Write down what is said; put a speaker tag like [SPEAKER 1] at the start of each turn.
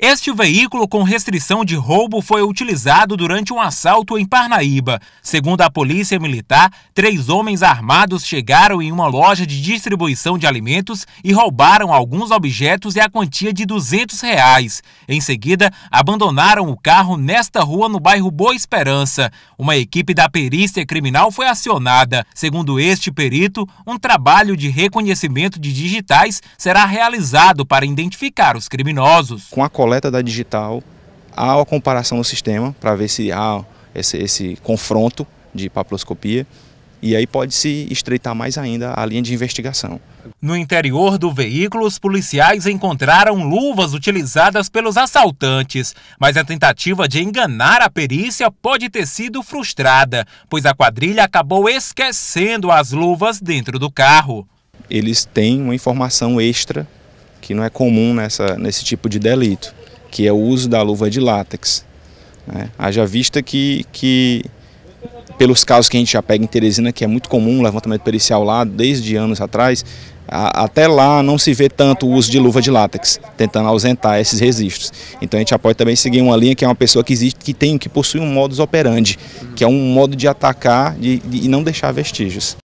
[SPEAKER 1] Este veículo com restrição de roubo foi utilizado durante um assalto em Parnaíba. Segundo a Polícia Militar, três homens armados chegaram em uma loja de distribuição de alimentos e roubaram alguns objetos e a quantia de 200 reais. Em seguida, abandonaram o carro nesta rua no bairro Boa Esperança. Uma equipe da perícia criminal foi acionada. Segundo este perito, um trabalho de reconhecimento de digitais será realizado para identificar os criminosos.
[SPEAKER 2] Com a coleta da digital, há uma comparação no sistema para ver se há esse, esse confronto de papiloscopia e aí pode-se estreitar mais ainda a linha de
[SPEAKER 1] investigação. No interior do veículo, os policiais encontraram luvas utilizadas pelos assaltantes, mas a tentativa de enganar a perícia pode ter sido frustrada, pois a quadrilha acabou esquecendo as luvas dentro do carro.
[SPEAKER 2] Eles têm uma informação extra que não é comum nessa, nesse tipo de delito que é o uso da luva de látex. Né? Haja vista que, que, pelos casos que a gente já pega em Teresina, que é muito comum o levantamento pericial lá, desde anos atrás, a, até lá não se vê tanto o uso de luva de látex, tentando ausentar esses registros. Então a gente pode também seguir uma linha que é uma pessoa que existe, que tem, que possui um modus operandi, que é um modo de atacar e, e não deixar vestígios.